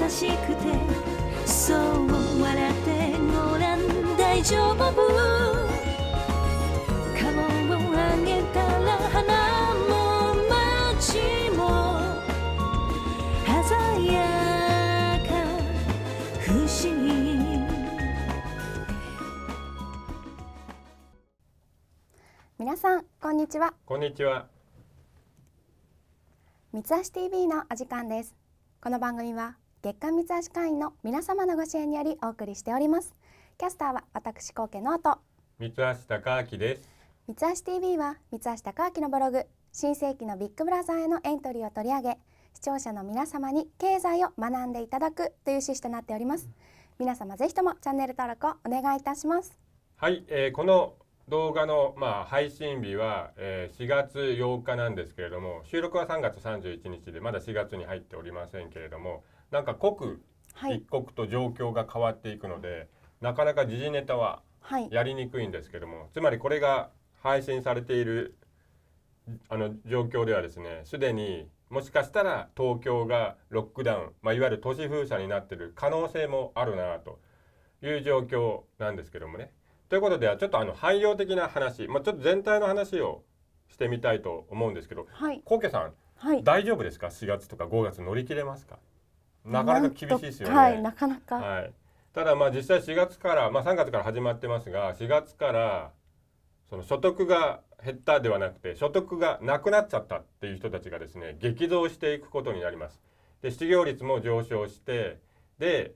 優しくてそう笑ってごらん大丈夫顔をあげたら花も街も鮮やか不思議皆さんこんにちはこんにちは三橋 TV のお時間ですこの番組は月刊三橋会員の皆様のご支援によりお送りしておりますキャスターは私高家の後三橋貴明です三橋 TV は三橋貴明のブログ新世紀のビッグブラザーへのエントリーを取り上げ視聴者の皆様に経済を学んでいただくという趣旨となっております、皆様ぜひともチャンネル登録をお願いいたしますはい、えー、この動画の、まあ、配信日は、えー、4月8日なんですけれども収録は3月31日でまだ4月に入っておりませんけれどもなんか刻一刻と状況が変わっていくので、なかなか時事ネタはやりにくいんですけども、はい、つまりこれが配信されているあの状況ではですねすでにもしかしたら東京がロックダウン、まあ、いわゆる都市封鎖になってる可能性もあるなという状況なんですけどもね。ということではちょっとあの汎用的な話、まあ、ちょっと全体の話をしてみたいと思うんですけど、はい、コウケさん、はい、大丈夫ですか4月とか5月乗り切れますかなかなか厳しいですよね。はい、なかなか。はい、ただまあ実際4月からまあ3月から始まってますが、4月からその所得が減ったではなくて所得がなくなっちゃったっていう人たちがですね激増していくことになります。で失業率も上昇してで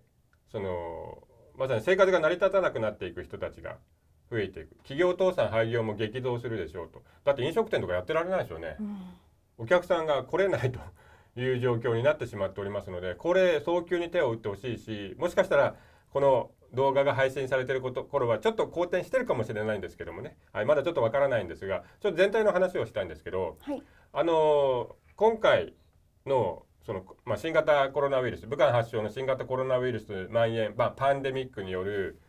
そのまさに生活が成り立たなくなっていく人たちが増えていく企業倒産廃業も激増するでしょうとだって飲食店とかやってられないでしょうね、うん、お客さんが来れないという状況になってしまっておりますのでこれ早急に手を打ってほしいしもしかしたらこの動画が配信されてること頃はちょっと好転してるかもしれないんですけどもね、はい、まだちょっとわからないんですがちょっと全体の話をしたいんですけど、はい、あの今回のその、まあ、新型コロナウイルス武漢発症の新型コロナウイルス蔓延、まあ、パンデミックによる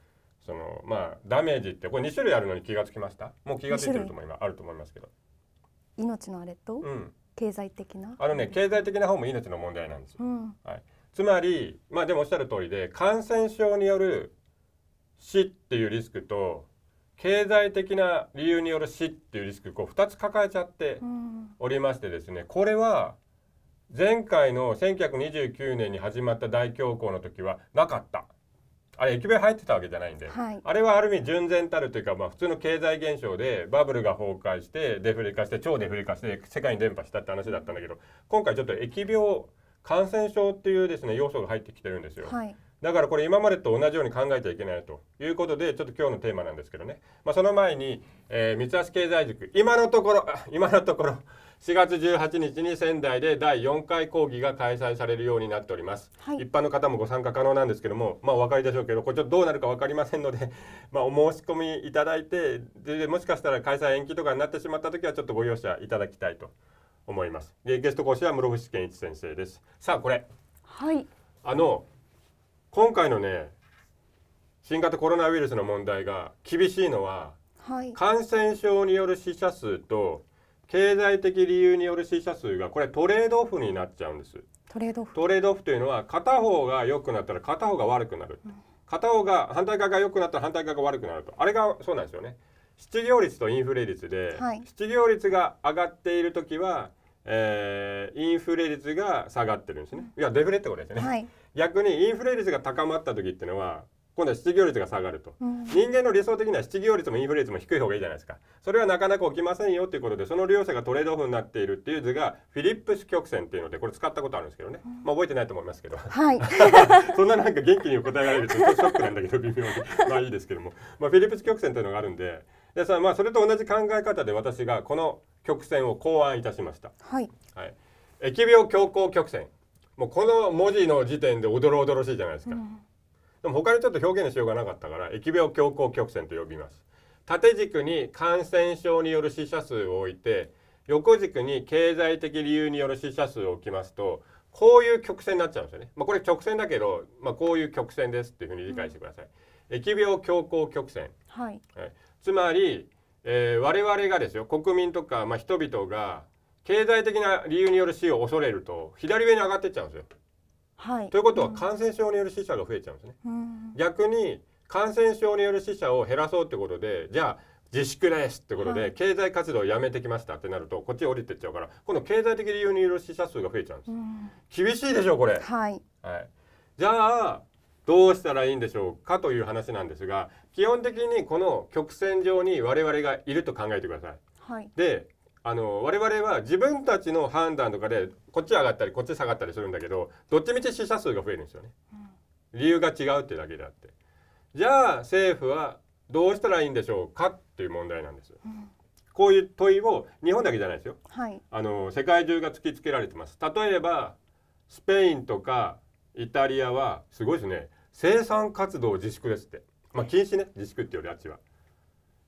その、まあ、ダメージってこれ2種類あるのに気が付きましたもう気が付いてると思いますあると思いますけど。命のあれと、うん、経済的なあのね経済的な方も命の問題なんですよ、うん、はい、つまりまあでもおっしゃる通りで感染症による死っていうリスクと経済的な理由による死っていうリスクこう2つ抱えちゃっておりましてですね、うん、これは前回の1929年に始まった大恐慌の時はなかったあれ駅弁入ってたわけじゃないんで、はい、あれはある意味純然たるというか、まあ、普通の経済現象でバブルが崩壊してデフレ化して超デフレ化して世界に伝播したって話だったんだけど今回ちょっと疫病感染症っていうですね要素が入ってきてるんですよ。はいだからこれ今までと同じように考えちゃいけないということでちょっと今日のテーマなんですけどね、まあ、その前に、えー、三橋経済塾今のところ今のところ4月18日に仙台で第4回講義が開催されるようになっております、はい、一般の方もご参加可能なんですけどもまあお分かりでしょうけどこれちょっとどうなるか分かりませんので まあお申し込みいただいてでもしかしたら開催延期とかになってしまった時はちょっとご容赦いただきたいと思いますでゲスト講師は室伏健一先生ですさあこれはいあの今回のね新型コロナウイルスの問題が厳しいのは、はい、感染症による死者数と経済的理由による死者数がこれトレードオフになっちゃうんですトレードオフトレードオフというのは片方が良くなったら片方が悪くなる、うん、片方が反対側が良くなったら反対側が悪くなるとあれがそうなんですよね失業率とインフレ率で、はい、失業率が上がっている時はえー、インフレ率が下がってるんですね。いやデフレってことですね。はい、逆にインフレ率が高まった時っていうのは今度は失業率が下がると、うん、人間の理想的には失業率もインフレ率も低い方がいいじゃないですかそれはなかなか起きませんよっていうことでその両者がトレードオフになっているっていう図がフィリップス曲線っていうのでこれ使ったことあるんですけどね、うん、まあ覚えてないと思いますけど、はい、そんななんか元気に答えられるとっショックなんだけど微妙にまあいいですけども、まあ、フィリップス曲線というのがあるんででさ、まあ、それと同じ考え方で私がこの曲線を考案いたしました。はい、はい、疫病強行曲線もうこの文字の時点でおどろおどろしいじゃないですか、うん、でも他にちょっと表現のしようがなかったから疫病強行曲線と呼びます縦軸に感染症による死者数を置いて横軸に経済的理由による死者数を置きますとこういう曲線になっちゃうんですよね、まあ、これ直線だけど、まあ、こういう曲線ですっていうふうに理解してください、うん、疫病強行曲線、はい、はい、つまり、えー、我々がですよ国民とか、まあ、人々が経済的な理由による死を恐れると左上に上がっていっちゃうんですよ。はい、ということは感染症による死者が増えちゃうんですね。うん、逆に感染症による死者を減らそうってことでじゃあ自粛ですってことで、経済活動をやめてきましたってなるとこっち降りてっちゃうから今度経済的理由による死者数が増えちゃうんです。うん、厳しいでしょこれ、はい、はい、じゃあどうしたらいいんでしょうかという話なんですが基本的にこの曲線上に我々がいると考えてください。はい、であの我々は自分たちの判断とかでこっち上がったりこっち下がったりするんだけどどっちみち死者数が増えるんですよね、理由が違うってだけであってじゃあ政府はどうしたらいいんでしょうかっていう問題なんです、こういう問いを日本だけじゃないですよ、はい、あの世界中が突きつけられてます例えばスペインとかイタリアはすごいですね生産活動自粛ですってまあ禁止ね自粛っていうよりあっちは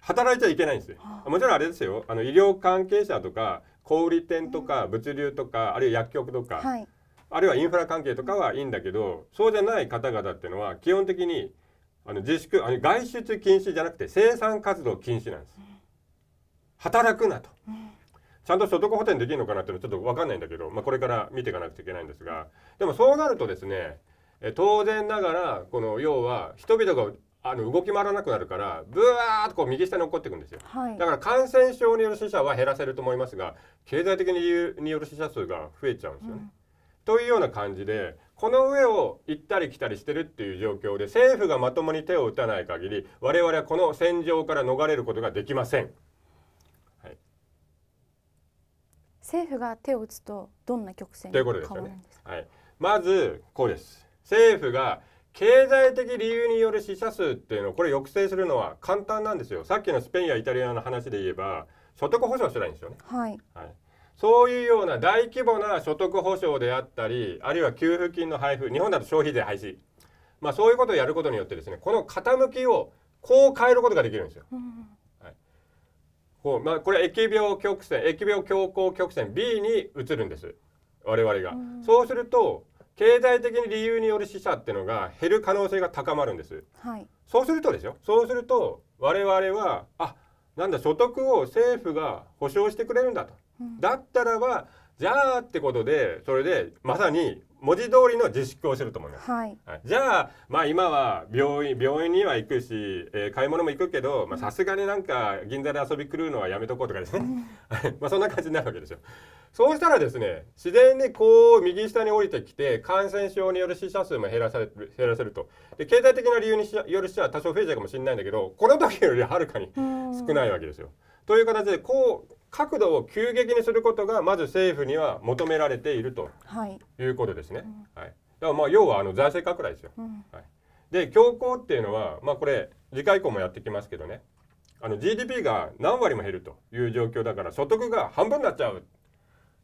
働いちゃいけないんですよ。もちろんあれですよあの医療関係者とか小売店とか物流とか、あるいは薬局とか、はい、あるいはインフラ関係とかはいいんだけどそうじゃない方々っていうのは基本的にあの自粛あの外出禁止じゃなくて生産活動禁止なんです。働くなと。ちゃんと所得補填できるのかなっていうのはちょっと分かんないんだけど、まあ、これから見ていかなくちゃいけないんですがでもそうなるとですね当然ながらこの要は人々があの動き回らなくなるからブワーッとこう右下に落っこっていくんですよ、はい、だから感染症による死者は減らせると思いますが経済的に理由による死者数が増えちゃうんですよね。うん、というような感じでこの上を行ったり来たりしてるっていう状況で政府がまともに手を打たない限り我々はこの戦場から逃れることができません。はい、政府が手を打つとどんな曲線ということですよね。はい、まずこうです。政府が経済的理由による死者数っていうのをこれ抑制するのは簡単なんですよさっきのスペインやイタリアの話で言えば所得保障してないんですよね、はい、はい、そういうような大規模な所得保障であったりあるいは給付金の配布日本だと消費税廃止、まあ、そういうことをやることによってですねこの傾きをこう変えることができるんですよ。うん、はいこうまあ、これ疫病曲線疫病強行曲線 B に移るんです我々が。うん、そうすると経済的に理由による死者っていうのが減る可能性が高まるんです、はい、そうするとですよそうすると我々はあなんだ所得を政府が保障してくれるんだと、うん、だったらばじゃあってことでそれでまさに文字通りの自粛をすると思います、はい、じゃあまあ今は病院病院には行くし、えー、買い物も行くけどまさすがになんか銀座で遊び狂うのはやめとこうとかですね、うん、まあそんな感じになるわけですよ。そうしたらですね自然にこう右下に降りてきて感染症による死者数も減らされる減らせるとで経済的な理由による死者は多少増えちゃうかもしれないんだけどこの時よりはるかに少ないわけですよ。という形でこう角度を急激にすることがまず政府には求められているということですね。はい、はいだまあ要はあの財政拡大ですよ。うん、はい、で強行っていうのは、まあ、これ次回以降もやってきますけどねあの GDP が何割も減るという状況だから所得が半分になっちゃう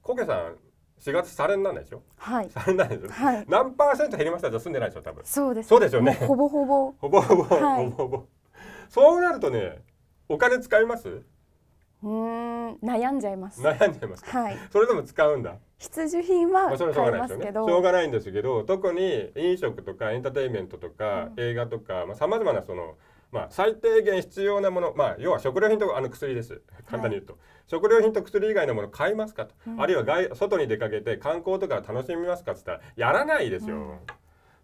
コケさん4月サレンなんでしょはい。サレンなんでしょはい。何パーセント減りましたじゃ済んでないでしょ多分。そうです。そうですよね。ほぼほぼ。ほぼほぼ、はい、ほぼほぼ。そうなるとね、お金使います？うん悩んじゃいます悩んじゃいますはいそれでも使うんだ必需品は、まあ、それしょうがないですよねしょうがないんですけど特に飲食とかエンターテインメントとか、映画とかさまざ、まなそのまあ、最低限必要なもの、まあ、要は食料品とあの薬です簡単に言うと、はい、食料品と薬以外のもの買いますかと、うん、あるいは外に出かけて観光とか楽しみますかっつったらやらないですよ。うん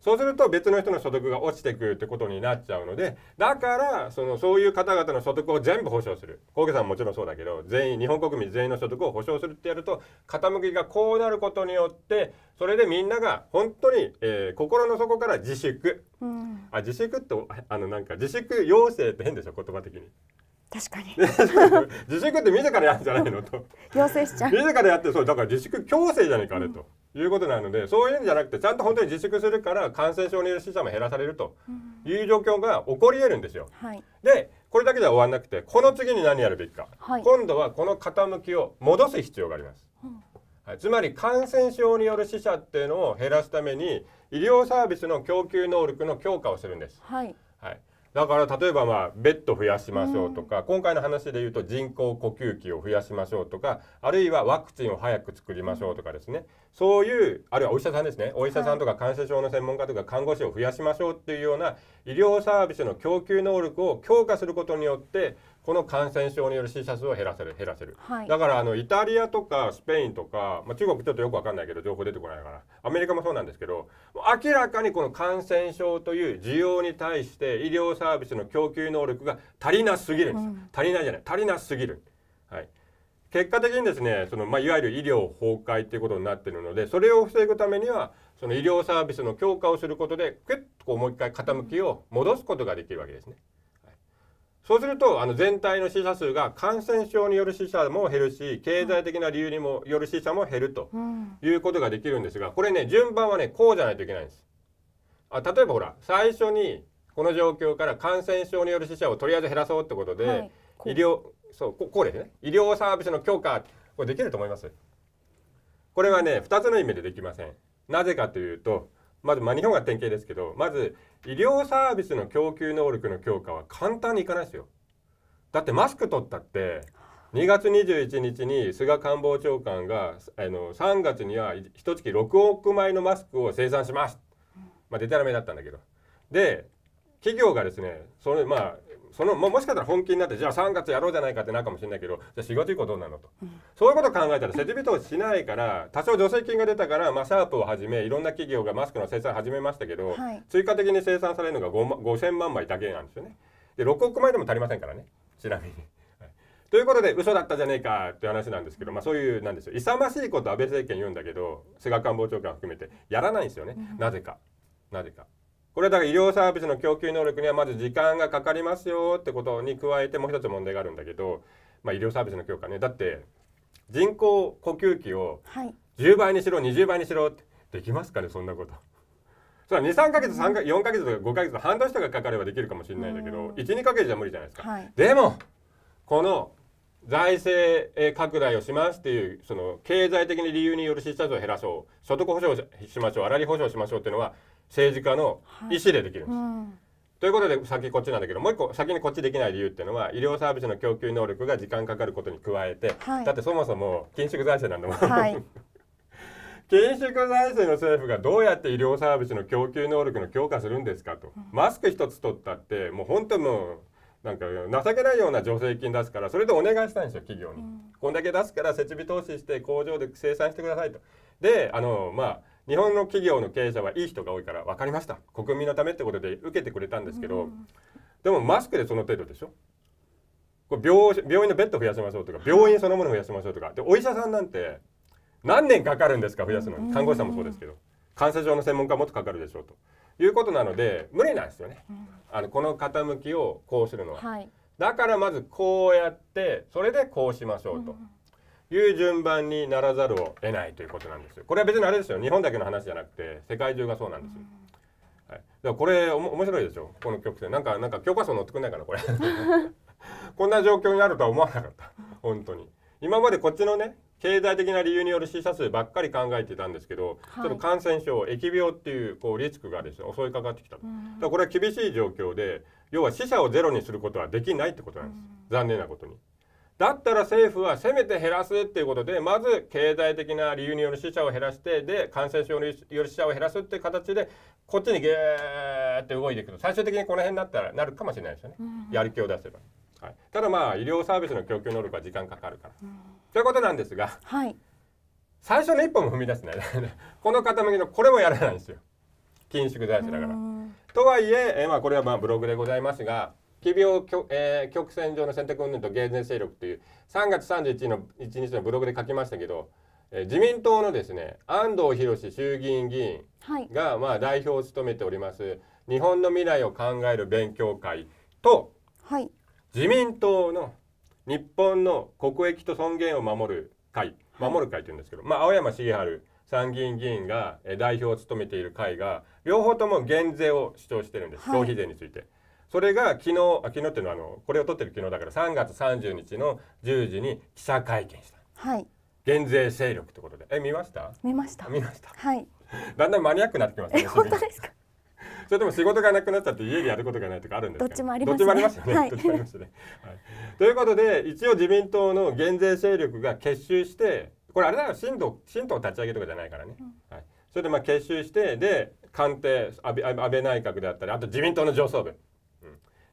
そうすると別の人の所得が落ちてくるってことになっちゃうのでだからそのそういう方々の所得を全部保障する小池さんももちろんそうだけど全員日本国民全員の所得を保障するってやると傾きがこうなることによってそれでみんなが本当に、えー、心の底から自粛、うん、あ自粛ってあのなんか自粛要請って変でしょ言葉的に。確かに 自粛って自らやるんじゃないのと 要請しちゃう自らやってそうだから自粛強制じゃないかあれと。うんいうことなのでそういうんじゃなくてちゃんと本当に自粛するから感染症による死者も減らされるという状況が起こり得るんですよ。はい、でこれだけでは終わらなくてこの次に何やるべきか、はい、今度はこの傾きを戻す必要があります。うんはい、つまり感染症による死者っていうのを減らすために医療サービスの供給能力の強化をするんです。はい、はい、だから例えばまあベッド増やしましょうとか、うん、今回の話で言うと人工呼吸器を増やしましょうとかあるいはワクチンを早く作りましょうとかですねそういうあるいはお医者さんですねお医者さんとか感染症の専門家とか看護師を増やしましょうっていうような医療サービスの供給能力を強化することによってこの感染症による死者数を減らせる減らせる、はい、だからあのイタリアとかスペインとか、まあ、中国ちょっとよく分かんないけど情報出てこないからアメリカもそうなんですけど明らかにこの感染症という需要に対して医療サービスの供給能力が足りなすぎるんです、うん、足りないじゃない足りなすぎる。はい結果的にですねその、まあ、いわゆる医療崩壊っていうことになってるのでそれを防ぐためにはその医療サービスの強化をすることでクッとこうもう一回傾きを戻すことができるわけですね。そうするとあの全体の死者数が感染症による死者も減るし経済的な理由にもよる死者も減るということができるんですがこれね順番はねこうじゃないといけないんです。あ例えばほら最初にこの状況から感染症による死者をとりあえず減らそうってことで、はい、医療そうここね医療サービスの強化これできると思いますこれはね2つの意味でできませんなぜかというとまず、まあ、日本が典型ですけどまず医療サービスの供給能力の強化は簡単にいかないですよだってマスク取ったって2月21日に菅官房長官があの3月には一月6億枚のマスクを生産します、まあ、デタラメだったんだけどで企業がですねそれまあそのももしかしたら本気になってじゃあ3月やろうじゃないかってなるかもしれないけどじゃあ4月以降どうなのと、うん、そういうことを考えたら設備投資しないから多少助成金が出たから、まあ、シャープをはじめいろんな企業がマスクの生産始めましたけど、はい、追加的に生産されるのが 5, 5000万枚だけなんですよね。で6億枚でも足りませんからねちなみに。ということで嘘だったじゃねえかって話なんですけど、まあ、そういうなんですよ勇ましいこと安倍政権言うんだけど菅官房長官含めてやらないんですよね、うん、なぜかなぜか。これはだから医療サービスの供給能力にはまず時間がかかりますよってことに加えてもう一つ問題があるんだけど、まあ、医療サービスの強化ねだって人工呼吸器を10倍にしろ20倍にしろってできますかねそんなこと。23か月3か4か月とか5か月とか半年とかかかればできるかもしれないんだけど12か月じゃ無理じゃないですか。はい、でもこの財政拡大をしますっていうその経済的に理由による支出を減らそう所得保障しましょう粗利保障しましょうっていうのは政治家の意思でできるんです。はいうんということで先こっちなんだけどもう一個先にこっちできない理由っていうのは医療サービスの供給能力が時間かかることに加えて、はい、だってそもそも緊縮財政なんだもん、はい、緊 縮財政の政府がどうやって医療サービスの供給能力の強化するんですかと、うん、マスク一つ取ったってもう本当もうなんか情けないような助成金出すからそれでお願いしたいんですよ企業に、うん、こんだけ出すから設備投資して工場で生産してくださいとであのまあ日本の企業の経営者はいい人が多いから分かりました国民のためってことで受けてくれたんですけど、うん、でもマスクでその程度でしょこれ病病院のベッド増やしましょうとか病院そのもの増やしましょうとかでお医者さんなんて何年かかるんですか増やすのに看護師さんもそうですけど感染症の専門家もっとかかるでしょうということなので無理なんですよね、あのこの傾きをこうするのは、はい、だからまずこうやってそれでこうしましょうと。うんいう順番にならざるを得ないということなんですよ。これは別にあれですよ日本だけの話じゃなくて世界中がそうなんですよ。はい、だからこれ面白いでしょこの曲線なんかなんか教科書載ってくんないかなこれ こんな状況になるとは思わなかった本当に今までこっちのね経済的な理由による死者数ばっかり考えてたんですけど、はい、ちょっと感染症疫病っていうこうリスクがですね襲いかかってきた、うん、だからこれは厳しい状況で要は死者をゼロにすることはできないってことなんです、うん、残念なことに。だったら政府はせめて減らすっていうことでまず経済的な理由による死者を減らしてで感染症による死者を減らすっていう形でこっちにゲーって動いていくと最終的にこの辺になったらなるかもしれないですよね、うん、やる気を出せば、はい、ただまあ医療サービスの供給能力は時間かかるから、うん、ということなんですが、はい、最初の一歩も踏み出せない この傾きのこれもやらないんですよ緊縮財政だから。とはいええ、まあ、これはまあブログでございますが奇病、えー、曲線上の選択運動と減税勢力という3月31の1日のブログで書きましたけど、えー、自民党のですね安藤博衆議院議員が、はい、まあ、代表を務めております日本の未来を考える勉強会と、はい、自民党の日本の国益と尊厳を守る会守る会というんですけど、はい、まあ、青山茂春参議院議員が代表を務めている会が両方とも減税を主張してるんです、消費税について。それが昨日あ昨日っていうのはあのこれを取ってる昨日だから3月30日の10時に記者会見した。はい。減税勢力ってことでえ見ました見ました見ましたはいだんだんマニアックになってきますね本当ですか それでも仕事がなくなっちゃって家でやることがないとかあるんですか、ね、どっちもありますよね、はい、どっちもありますね、はい、ということで一応自民党の減税勢力が結集してこれあれだよ新党新党立ち上げとかじゃないからね、うん、はい、それでまあ結集してで官邸安倍安倍内閣であったりあと自民党の上層部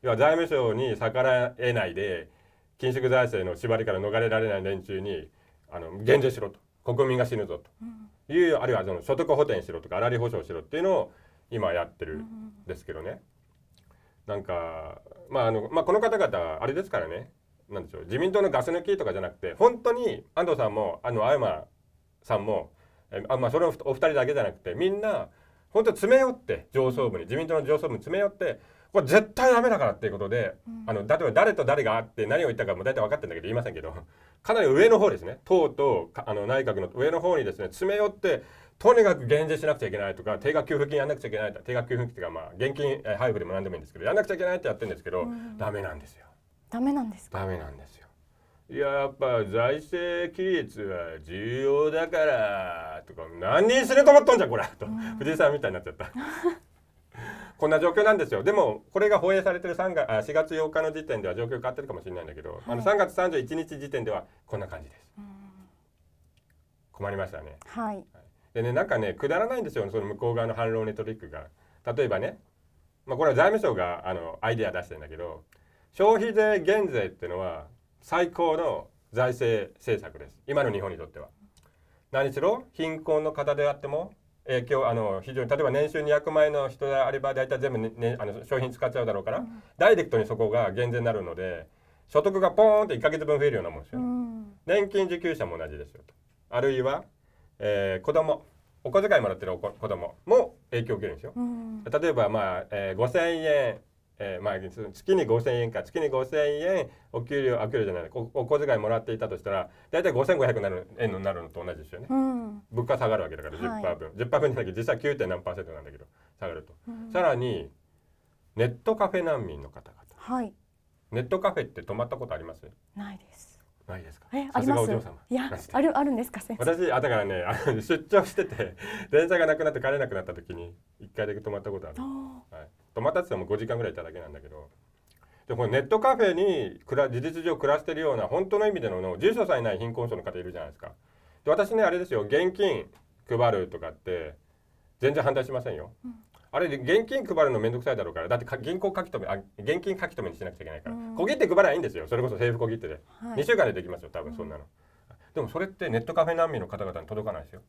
要は財務省に逆らえないで緊縮財政の縛りから逃れられない連中にあの減税しろと国民が死ぬぞという、うん、あるいはその所得補填しろとか粗利保障しろっていうのを今やってるんですけどね、うん、なんか、まああのまあ、この方々あれですからねなんでしょう自民党のガス抜きとかじゃなくて本当に安藤さんもあの青山さんもあ、まあ、それお二人だけじゃなくてみんな本当詰め寄って上層部に自民党の上層部に詰め寄って。これ絶対ダメだからっていうことで、うん、あの例えば誰と誰があって何を言ったかも大体分かってるんだけど言いませんけどかなり上の方ですね党とあの内閣の上の方にですね詰め寄ってとにかく減税しなくちゃいけないとか定額給付金やんなくちゃいけない定額給付金っていうかまあ現金配布でも何でもいいんですけどやんなくちゃいけないってやってるんですけど、うん、ダメなんですよ。ダメなんですかダメなんですよ。いややっぱ財政規律は重要だからとか何にすると思ったんじゃこれと、うん、藤井さんみたいになっちゃった。こんな状況なんですよでもこれが放映されてる3月あ4月8日の時点では状況変わってるかもしれないんだけど、はい、あの3月31日時点ではこんな感じです。困りましたね、はい、でねなんかねくだらないんですよその向こう側の反論レトリックが。例えばね、まあ、これは財務省があのアイデア出してるんだけど消費税減税ってのは最高の財政政策です今の日本にとっては。何しろ貧困の方であっても影響あの非常に例えば年収200万円の人であれば大体全部、ね、ね、あの商品使っちゃうだろうから、うん、ダイレクトにそこが減税になるので所得がポーンと1か月分増えるようなもんですよ、ね、うん、年金受給者も同じですよとあるいは、えー、子供お小遣いもらってるお子供も影響を受けるんですよ、うん、例えばまあ、えー、5000円えーまあ、月に5000円か月に5000円お給料あ給料じゃないお小遣いもらっていたとしたら大体5500円なる円になるのと同じですよね、うん、物価下がるわけだから10%分、はい、10%分じゃなくて実は 9. 何パーセントなんだけど下がると、うん、さらにネットカフェ難民の方々、はい、ネットカフェって泊まったことありますないですないですか。さすがお嬢様。いや、あるあるんですか私あだからね、出張してて電車がなくなって帰れなくなった時に一回だけ泊まったことある。はい。泊まったって言っても5時間ぐらいいただけなんだけどでこのネットカフェに事実上暮らしてるような本当の意味での住所さえない貧困層の方いるじゃないですかで私ねあれですよ現金配るとかって全然反対しませんよ、うん、あれ現金配るの面倒くさいだろうからだって銀行書き留めあ現金書き留めにしなくちゃいけないから、小切手配りゃいいんですよそれこそ政府小切手で、はい、2週間でできますよ多分そんなの、うん、でもそれってネットカフェ難民の方々に届かないですよ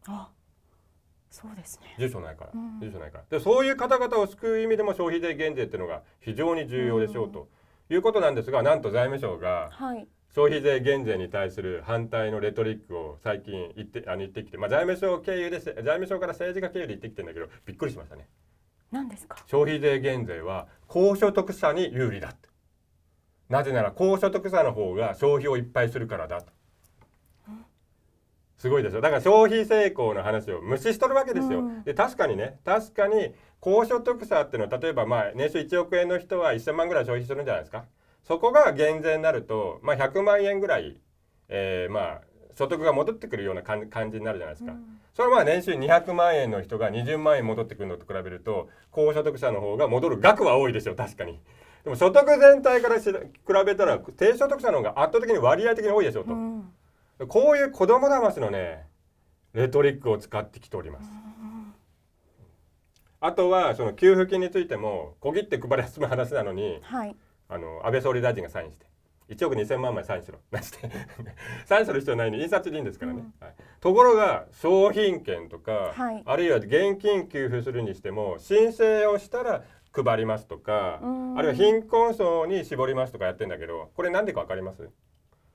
そうですね住所ないから、うん、住所ないからでそういう方々を救う意味でも消費税減税っていうのが非常に重要でしょうということなんですが、なんと財務省が、消費税減税に対する反対のレトリックを最近言ってあの言ってきて、まあ、財務省経由で財務省から政治家経由で言ってきてんだけどびっくりしましたね。なんですか消費税減税は高所得者に有利だなぜなら高所得者の方が消費をいっぱいするからだと。すごいでしょだから消費成功の話を無視しとるわけですよ、うん、で確かにね確かに高所得者っていうのは例えばまあ年収1億円の人は1000万ぐらい消費するんじゃないですかそこが減税になると、まあ、100万円ぐらい、えー、まあ所得が戻ってくるような感じになるじゃないですか、うん、それはまあ年収200万円の人が20万円戻ってくるのと比べると高所得者の方が戻る額は多いですよ確かにでも所得全体から比べたら低所得者の方が圧倒的に割合的に多いでしょうと。うんこういう子供騙しのねレトリックを使ってきておりますあとはその給付金についても小切って配り始め話なのに、はい、あの安倍総理大臣がサインして1億2000万枚サインしろ なしてサインする必要ないのに印刷でいいんですからね、うんはい、ところが商品券とか、はい、あるいは現金給付するにしても申請をしたら配りますとかあるいは貧困層に絞りますとかやってんだけどこれ何でか分かります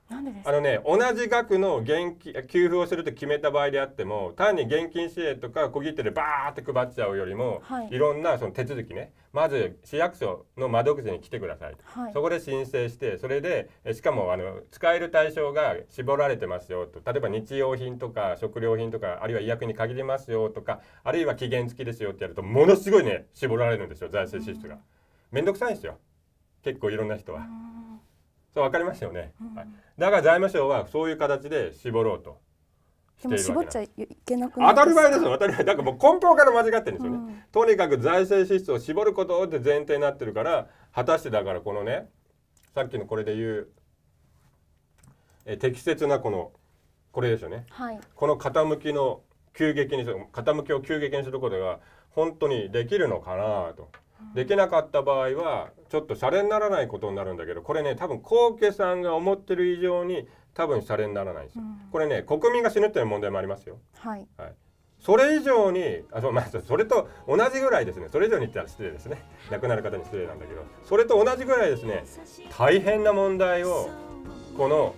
なんでですあのね同じ額の現金給付をすると決めた場合であっても単に現金支援とか小切手でバーって配っちゃうよりも、はい、いろんなその手続きねまず市役所の窓口に来てくださいと、はい、そこで申請してそれでしかもあの使える対象が絞られてますよと例えば日用品とか食料品とかあるいは医薬に限りますよとかあるいは期限付きですよってやるとものすごいね絞られるんですよ財政支出が。面倒くさいんですよ結構いろんな人は。そ分かりましたよね、うん、はい、だから財務省はそういう形で絞ろうとでも絞っちゃいけなく当たり前ですよ当たり前だからもう根本から間違ってるんですよね、うん、とにかく財政支出を絞ることって前提になってるから果たしてだからこのねさっきのこれで言うえ適切なこのこれですよね、はい、この傾きの急激に傾きを急激にすることが本当にできるのかなと、うん、できなかった場合はちょっとシャレにならないことになるんだけどこれね多分コウケさんが思ってる以上に多分シャレにならないですよ、うん、これね国民が死ぬっていう問題もありますよはい、はい、それ以上にあそう、まあ、それと同じぐらいですねそれ以上に言ったら失礼ですね 亡くなる方に失礼なんだけどそれと同じぐらいですね大変な問題をこの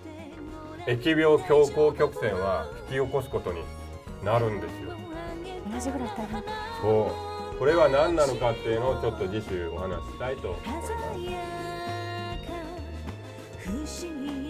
疫病強行曲線は引き起こすことになるんですよ同じぐらい大変そうこれは何なのかっていうのをちょっと次週お話したいと思います。